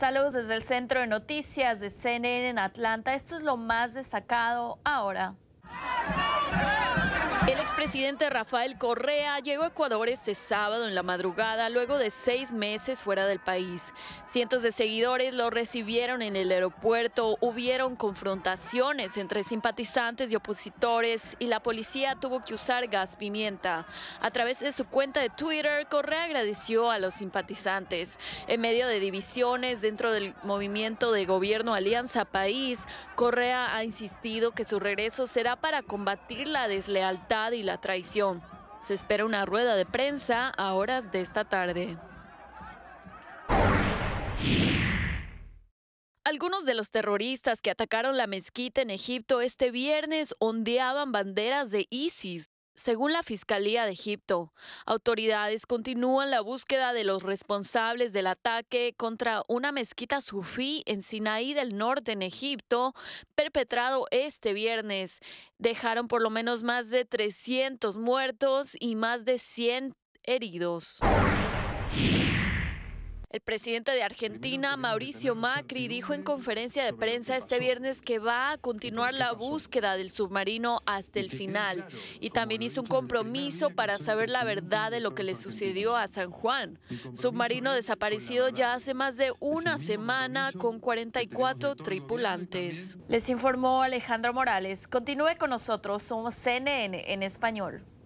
Saludos desde el Centro de Noticias de CNN en Atlanta. Esto es lo más destacado ahora presidente Rafael Correa llegó a Ecuador este sábado en la madrugada, luego de seis meses fuera del país. Cientos de seguidores lo recibieron en el aeropuerto, hubieron confrontaciones entre simpatizantes y opositores y la policía tuvo que usar gas pimienta. A través de su cuenta de Twitter, Correa agradeció a los simpatizantes. En medio de divisiones dentro del movimiento de gobierno Alianza País, Correa ha insistido que su regreso será para combatir la deslealtad y la traición. Se espera una rueda de prensa a horas de esta tarde. Algunos de los terroristas que atacaron la mezquita en Egipto este viernes ondeaban banderas de ISIS según la Fiscalía de Egipto. Autoridades continúan la búsqueda de los responsables del ataque contra una mezquita sufí en Sinaí del Norte, en Egipto, perpetrado este viernes. Dejaron por lo menos más de 300 muertos y más de 100 heridos. El presidente de Argentina, Mauricio Macri, dijo en conferencia de prensa este viernes que va a continuar la búsqueda del submarino hasta el final y también hizo un compromiso para saber la verdad de lo que le sucedió a San Juan. Submarino desaparecido ya hace más de una semana con 44 tripulantes. Les informó Alejandro Morales. Continúe con nosotros, somos CNN en español.